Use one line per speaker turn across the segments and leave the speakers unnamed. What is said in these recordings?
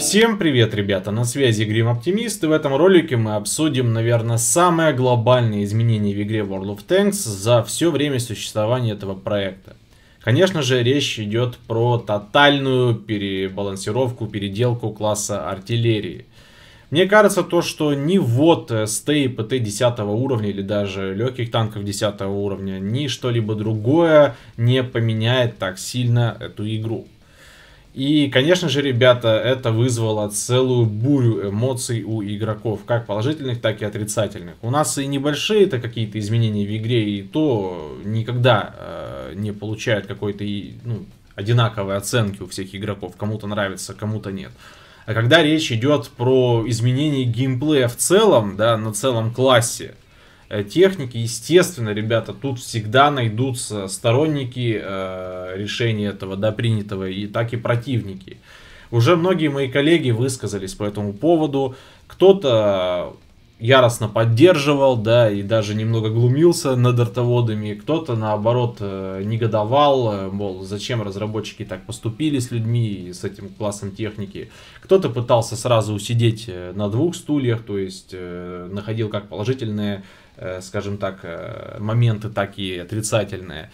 Всем привет, ребята! На связи Грим Оптимист, и в этом ролике мы обсудим, наверное, самое глобальное изменение в игре World of Tanks за все время существования этого проекта. Конечно же, речь идет про тотальную перебалансировку, переделку класса артиллерии. Мне кажется, то, что ни вот стей ПТ 10 уровня или даже легких танков 10 уровня, ни что-либо другое не поменяет так сильно эту игру. И, конечно же, ребята, это вызвало целую бурю эмоций у игроков, как положительных, так и отрицательных. У нас и небольшие-то какие-то изменения в игре, и то никогда э, не получают какой-то ну, одинаковой оценки у всех игроков. Кому-то нравится, кому-то нет. А когда речь идет про изменения геймплея в целом, да, на целом классе, Э, техники. Естественно, ребята, тут всегда найдутся сторонники э, решения этого, да, принятого, и так и противники. Уже многие мои коллеги высказались по этому поводу. Кто-то яростно поддерживал, да, и даже немного глумился над артоводами. Кто-то, наоборот, э, негодовал, э, мол, зачем разработчики так поступили с людьми и с этим классом техники. Кто-то пытался сразу усидеть э, на двух стульях, то есть находил как положительные, скажем так, моменты, так и отрицательные.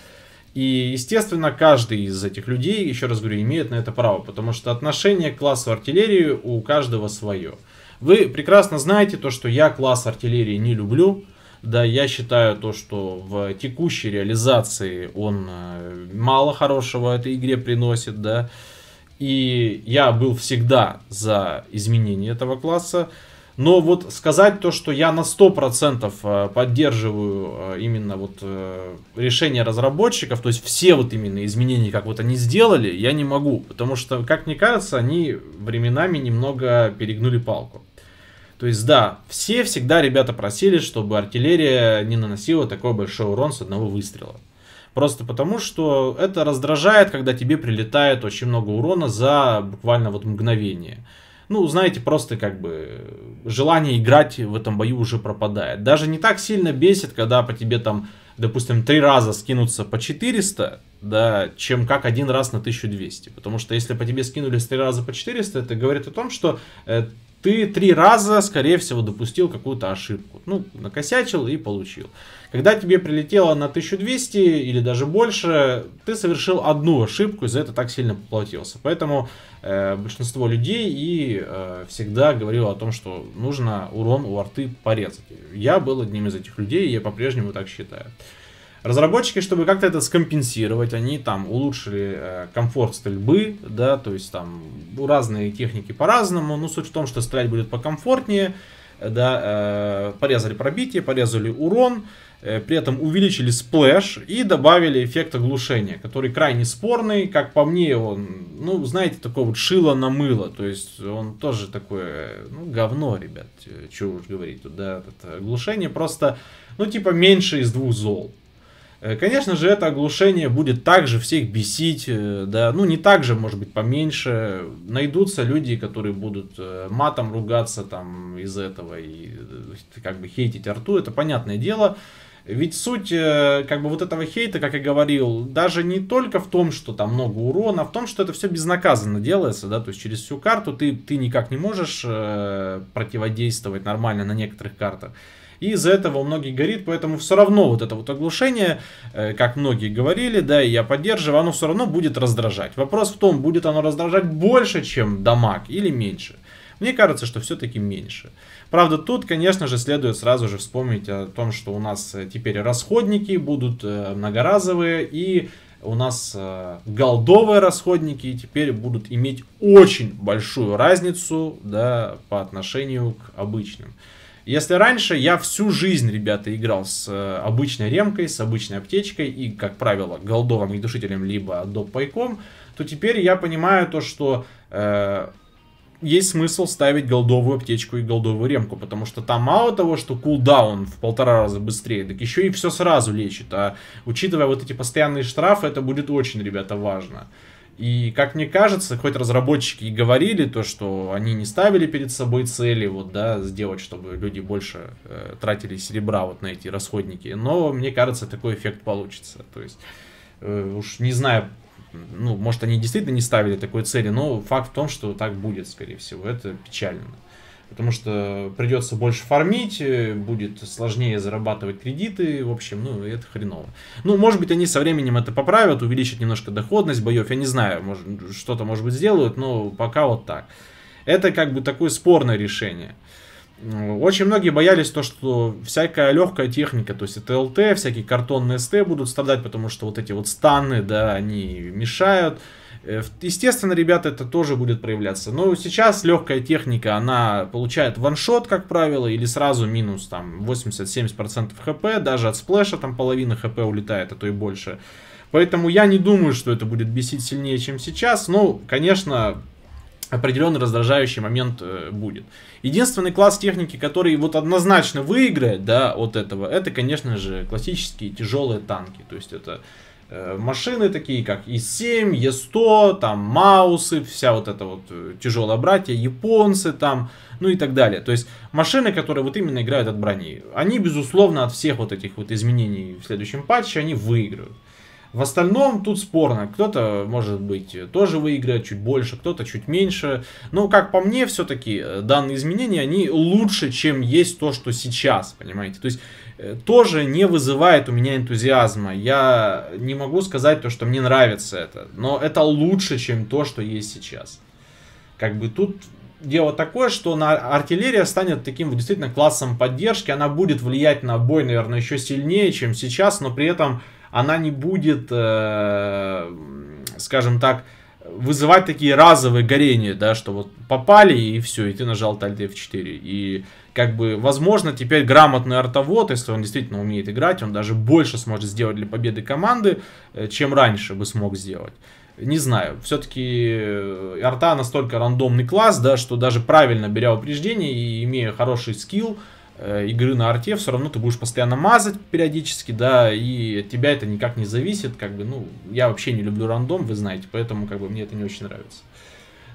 И, естественно, каждый из этих людей, еще раз говорю, имеет на это право, потому что отношение к классу артиллерии у каждого свое. Вы прекрасно знаете то, что я класс артиллерии не люблю. Да, я считаю то, что в текущей реализации он э, мало хорошего этой игре приносит, да. И я был всегда за изменение этого класса. Но вот сказать то, что я на 100% э, поддерживаю э, именно вот решение разработчиков, то есть все вот именно изменения, как вот они сделали, я не могу. Потому что, как мне кажется, они временами немного перегнули палку. То есть, да, все всегда ребята просили, чтобы артиллерия не наносила такой большой урон с одного выстрела. Просто потому, что это раздражает, когда тебе прилетает очень много урона за буквально вот мгновение. Ну, знаете, просто как бы желание играть в этом бою уже пропадает. Даже не так сильно бесит, когда по тебе там, допустим, три раза скинутся по 400, да, чем как один раз на 1200. Потому что если по тебе скинулись три раза по 400, это говорит о том, что э, ты три раза, скорее всего, допустил какую-то ошибку. Ну, накосячил и получил. Когда тебе прилетело на 1200 или даже больше, ты совершил одну ошибку и за это так сильно поплатился. Поэтому э, большинство людей и э, всегда говорило о том, что нужно урон у арты порезать. Я был одним из этих людей, и я по-прежнему так считаю. Разработчики, чтобы как-то это скомпенсировать, они там улучшили э, комфорт стрельбы, да, то есть там разные техники по-разному, но суть в том, что стрелять будет покомфортнее, да, э, порезали пробитие, порезали урон, э, при этом увеличили сплэш и добавили эффект оглушения, который крайне спорный, как по мне, он, ну, знаете, такой вот шило на мыло, то есть он тоже такое, ну, говно, ребят, чего уж говорить, да, это оглушение просто, ну, типа меньше из двух зол, Э, конечно же, это оглушение будет также всех бесить, э, да, ну не так же, может быть, поменьше. Найдутся люди, которые будут э, матом ругаться там из этого и как бы хейтить арту, это понятное дело. Ведь суть как бы вот этого хейта, как я говорил, даже не только в том, что там много урона, а в том, что это все безнаказанно делается, да, то есть через всю карту ты, ты никак не можешь противодействовать нормально на некоторых картах и из-за этого у многих горит, поэтому все равно вот это вот оглушение, э, как многие говорили, да, и я поддерживаю, оно все равно будет раздражать. Вопрос в том, будет оно раздражать больше, чем дамаг или меньше. Мне кажется, что все-таки меньше. Правда, тут, конечно же, следует сразу же вспомнить о том, что у нас э, теперь расходники будут э, многоразовые и у нас э, голдовые расходники теперь будут иметь очень большую разницу да, по отношению к обычным. Если раньше я всю жизнь, ребята, играл с э, обычной ремкой, с обычной аптечкой и, как правило, голдовым душителем либо доп-пайком, то теперь я понимаю то, что э, есть смысл ставить голдовую аптечку и голдовую ремку, потому что там мало того, что кулдаун в полтора раза быстрее, так еще и все сразу лечит. А учитывая вот эти постоянные штрафы, это будет очень, ребята, важно. И, как мне кажется, хоть разработчики и говорили то, что они не ставили перед собой цели, вот, да, сделать, чтобы люди больше э, тратили серебра вот на эти расходники, но, мне кажется, такой эффект получится. То есть, э, уж не знаю, ну, может, они действительно не ставили такой цели, но факт в том, что так будет, скорее всего, это печально потому что придется больше фармить, э, будет сложнее зарабатывать кредиты, в общем, ну, это хреново. Ну, может быть, они со временем это поправят, увеличат немножко доходность боев, я не знаю, может, что-то, может быть, сделают, но пока вот так. Это как бы такое спорное решение. Очень многие боялись то, что всякая легкая техника, то есть это ЛТ, всякие картонные СТ будут страдать, потому что вот эти вот станы, да, они мешают. Э, естественно, ребята, это тоже будет проявляться. Но сейчас легкая техника, она получает ваншот, как правило, или сразу минус там 80-70% хп, даже от сплэша там половина хп улетает, а то и больше. Поэтому я не думаю, что это будет бесить сильнее, чем сейчас. Ну, конечно, определенный раздражающий момент э, будет. Единственный класс техники, который вот однозначно выиграет, да, от этого, это, конечно же, классические тяжелые танки. То есть это Э, машины такие, как И-7, Е-100, там Маусы, вся вот эта вот э, тяжелая братья, японцы там, ну и так далее. То есть машины, которые вот именно играют от брони, они, безусловно, от всех вот этих вот изменений в следующем патче, они выиграют. В остальном тут спорно. Кто-то, может быть, тоже выиграет чуть больше, кто-то чуть меньше. Но, как по мне, все-таки э, данные изменения, они лучше, чем есть то, что сейчас, понимаете? То есть, э, тоже не вызывает у меня энтузиазма. Я не могу сказать то, что мне нравится это. Но это лучше, чем то, что есть сейчас. Как бы тут дело такое, что на артиллерия станет таким действительно классом поддержки. Она будет влиять на бой, наверное, еще сильнее, чем сейчас, но при этом она не будет, э, скажем так, вызывать такие разовые горения, да, что вот попали и все, и ты нажал Alt F4. И как бы, возможно, теперь грамотный артовод, если он действительно умеет играть, он даже больше сможет сделать для победы команды, э, чем раньше бы смог сделать. Не знаю, все-таки э, арта настолько рандомный класс, да, что даже правильно беря упреждение и имея хороший скилл, Э, игры на арте, все равно ты будешь постоянно мазать периодически, да, и от тебя это никак не зависит, как бы, ну, я вообще не люблю рандом, вы знаете, поэтому, как бы, мне это не очень нравится.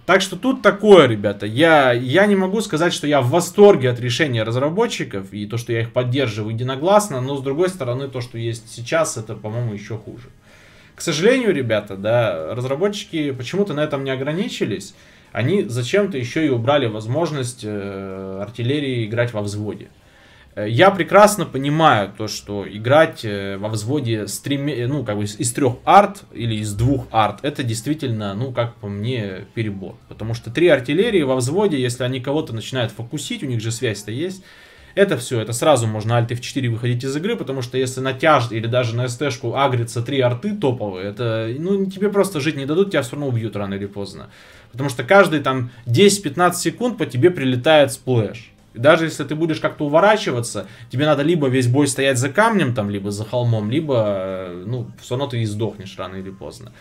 Так что тут такое, ребята, я, я не могу сказать, что я в восторге от решения разработчиков и то, что я их поддерживаю единогласно, но с другой стороны, то, что есть сейчас, это, по-моему, еще хуже. К сожалению, ребята, да, разработчики почему-то на этом не ограничились, они зачем-то еще и убрали возможность э, артиллерии играть во взводе. Э, я прекрасно понимаю то, что играть э, во взводе с тремя, ну, как бы из трех арт или из двух арт, это действительно, ну, как по мне, перебор. Потому что три артиллерии во взводе, если они кого-то начинают фокусить, у них же связь-то есть, это все, это сразу можно альт f4 выходить из игры, потому что если на тяж или даже на ст-шку агрится 3 арты топовые, это, ну, тебе просто жить не дадут, тебя все равно убьют рано или поздно. Потому что каждые там 10-15 секунд по тебе прилетает сплэш. И даже если ты будешь как-то уворачиваться, тебе надо либо весь бой стоять за камнем там, либо за холмом, либо, э, ну, все равно ты и сдохнешь рано или поздно.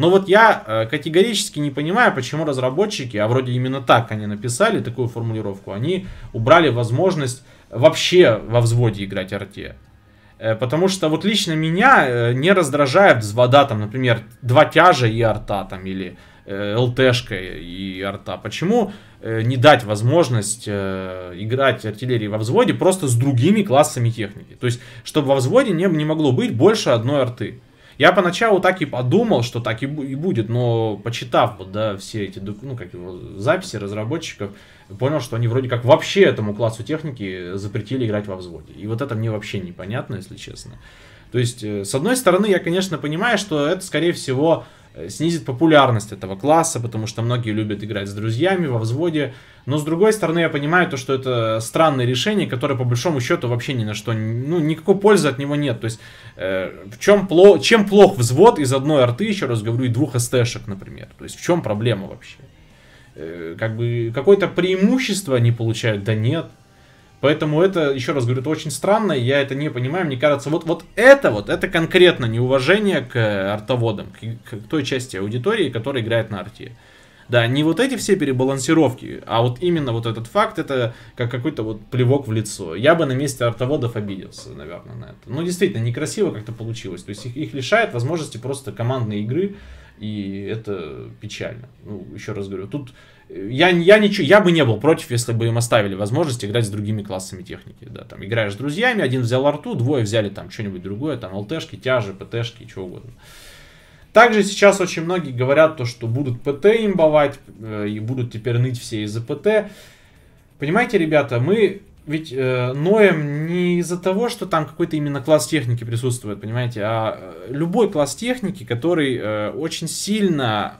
Но вот я э, категорически не понимаю, почему разработчики, а вроде именно так они написали такую формулировку, они убрали возможность вообще во взводе играть арте. Э, потому что вот лично меня э, не раздражает взвода, там, например, два тяжа и арта, там, или ЛТшка и арта. Почему не дать возможность играть артиллерии во взводе просто с другими классами техники? То есть, чтобы во взводе не, не могло быть больше одной арты. Я поначалу так и подумал, что так и, и будет, но почитав вот, да, все эти ну, как его, записи разработчиков, понял, что они вроде как вообще этому классу техники запретили играть во взводе. И вот это мне вообще непонятно, если честно. То есть, э, с одной стороны, я, конечно, понимаю, что это, скорее всего, э, снизит популярность этого класса, потому что многие любят играть с друзьями во взводе, но с другой стороны, я понимаю то, что это странное решение, которое по большому счету вообще ни на что, ну, никакой пользы от него нет. То есть, э, в чем пло, чем плох взвод из одной арты, еще раз говорю, и двух СТшек, например. То есть, в чем проблема вообще? Э, как бы, какое-то преимущество они получают? Да нет. Поэтому это, еще раз говорю, это очень странно, я это не понимаю, мне кажется, вот, вот это вот, это конкретно неуважение к артоводам, к, к той части аудитории, которая играет на арте. Да, не вот эти все перебалансировки, а вот именно вот этот факт, это как какой-то вот плевок в лицо. Я бы на месте артоводов обиделся, наверное, на это. Ну, действительно, некрасиво как-то получилось. То есть их, их лишает возможности просто командной игры, и это печально. Ну, еще раз говорю, тут э, я, я, ничего, я бы не был против, если бы им оставили возможность играть с другими классами техники. Да, там играешь с друзьями, один взял арту, двое взяли там что-нибудь другое, там ЛТшки, тяжи, ПТшки, чего угодно. Также сейчас очень многие говорят то, что будут ПТ имбовать э, и будут теперь ныть все из-за ПТ. Понимаете, ребята, мы ведь э, ноем не из-за того, что там какой-то именно класс техники присутствует, понимаете, а э, любой класс техники, который э, очень сильно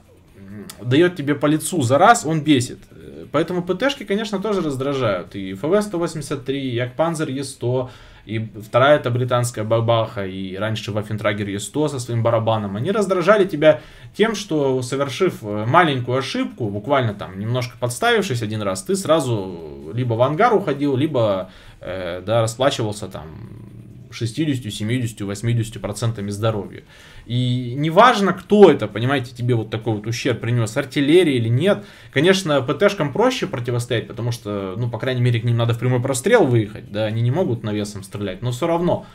дает тебе по лицу за раз, он бесит. Э, поэтому ПТшки, конечно, тоже раздражают. И ФВ-183, и Акпанзер Е100, и вторая это британская бабаха, и раньше Вафентрагер Е100 со своим барабаном, они раздражали тебя тем, что совершив э, маленькую ошибку, буквально там немножко подставившись один раз, ты сразу либо в ангар уходил, либо э, да, расплачивался там 60, 70, 80 процентами здоровья. И неважно, кто это, понимаете, тебе вот такой вот ущерб принес, артиллерия или нет. Конечно, ПТшкам проще противостоять, потому что, ну, по крайней мере, к ним надо в прямой прострел выехать, да, они не могут навесом стрелять, но все равно.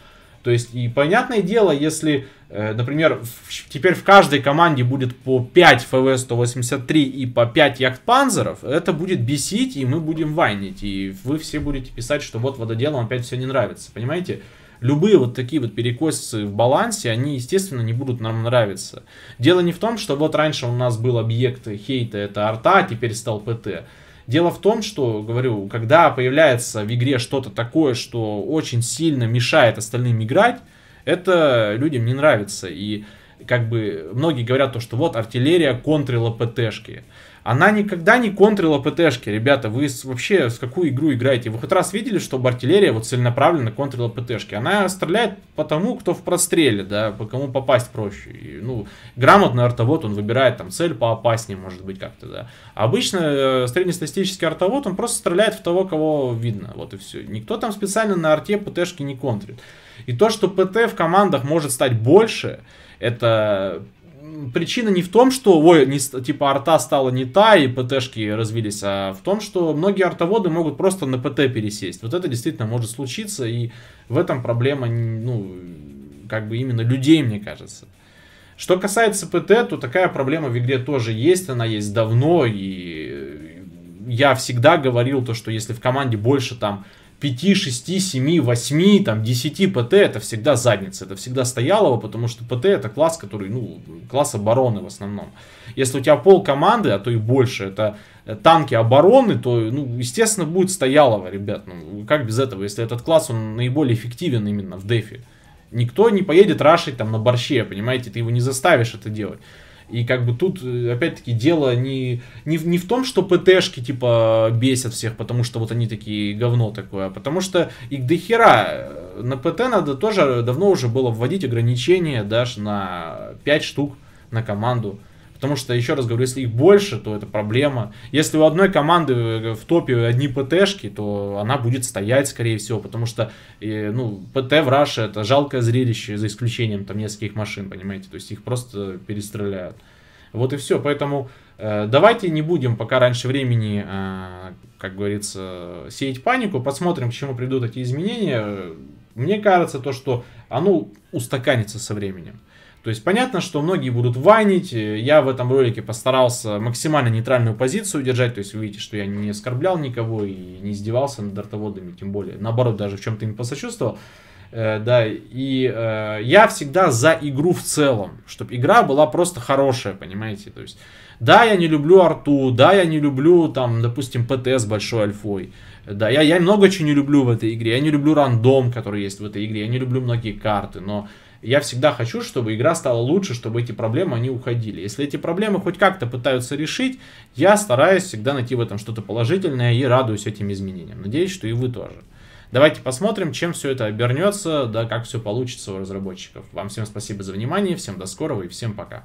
То есть, и понятное дело, если, э, например, теперь в каждой команде будет по 5 ФВ-183 и по 5 яхтпанзеров это будет бесить, и мы будем вайнить, и вы все будете писать, что вот вододелам опять все не нравится, понимаете? Понимаете? любые вот такие вот перекосы в балансе, они, естественно, не будут нам нравиться. Дело не в том, что вот раньше у нас был объект хейта, это арта, а теперь стал ПТ. Дело в том, что, говорю, когда появляется в игре что-то такое, что очень сильно мешает остальным играть, это людям не нравится. И как бы многие говорят то, что вот артиллерия контрила ПТшки. Она никогда не контрила ПТшки, ребята, вы вообще с какую игру играете? Вы хоть раз видели, чтобы артиллерия вот целенаправленно контрила ПТшки? Она стреляет по тому, кто в простреле, да, по кому попасть проще. И, ну, грамотный артовод, он выбирает там цель поопаснее, может быть, как-то, да. А обычно э, среднестатистический артовод, он просто стреляет в того, кого видно, вот и все. Никто там специально на арте ПТшки не контрит. И то, что ПТ в командах может стать больше, это причина не в том, что, ой, не, типа, арта стала не та и ПТшки развились, а в том, что многие артоводы могут просто на ПТ пересесть. Вот это действительно может случиться, и в этом проблема, ну, как бы именно людей, мне кажется. Что касается ПТ, то такая проблема в игре тоже есть, она есть давно, и я всегда говорил то, что если в команде больше там 5, 6, 7, 8, там, 10 ПТ это всегда задница, это всегда стоялого, потому что ПТ это класс, который, ну, класс обороны в основном. Если у тебя пол команды, а то и больше, это танки обороны, то, ну, естественно, будет стоялого, ребят. Ну, как без этого, если этот класс, он наиболее эффективен именно в дефе. Никто не поедет рашить там на борще, понимаете, ты его не заставишь это делать. И как бы тут, э, опять-таки, дело не, не, не в том, что ПТшки, типа, бесят всех, потому что вот они такие говно такое, а потому что их дохера. Э, на ПТ надо тоже давно уже было вводить ограничения даже на 5 штук на команду. Потому что, еще раз говорю, если их больше, то это проблема. Если у одной команды э, в топе одни ПТшки, то она будет стоять, скорее всего, потому что э, ну, ПТ в Раше это жалкое зрелище, за исключением там нескольких машин, понимаете. То есть их просто перестреляют. Вот и все. Поэтому э, давайте не будем пока раньше времени, э, как говорится, сеять панику. Посмотрим, к чему придут эти изменения. Мне кажется, то, что оно устаканится со временем. То есть понятно, что многие будут ванить. Я в этом ролике постарался максимально нейтральную позицию держать. То есть вы видите, что я не оскорблял никого и не издевался над дартоводами, тем более. Наоборот, даже в чем-то им посочувствовал. Э, да, и э, я всегда за игру в целом, чтобы игра была просто хорошая, понимаете, то есть, да, я не люблю арту, да, я не люблю, там, допустим, ПТС большой альфой, да, я, я много чего не люблю в этой игре, я не люблю рандом, который есть в этой игре, я не люблю многие карты, но я всегда хочу, чтобы игра стала лучше, чтобы эти проблемы, они уходили. Если эти проблемы хоть как-то пытаются решить, я стараюсь всегда найти в этом что-то положительное и радуюсь этим изменениям. Надеюсь, что и вы тоже. Давайте посмотрим, чем все это обернется, да как все получится у разработчиков. Вам всем спасибо за внимание, всем до скорого и всем пока.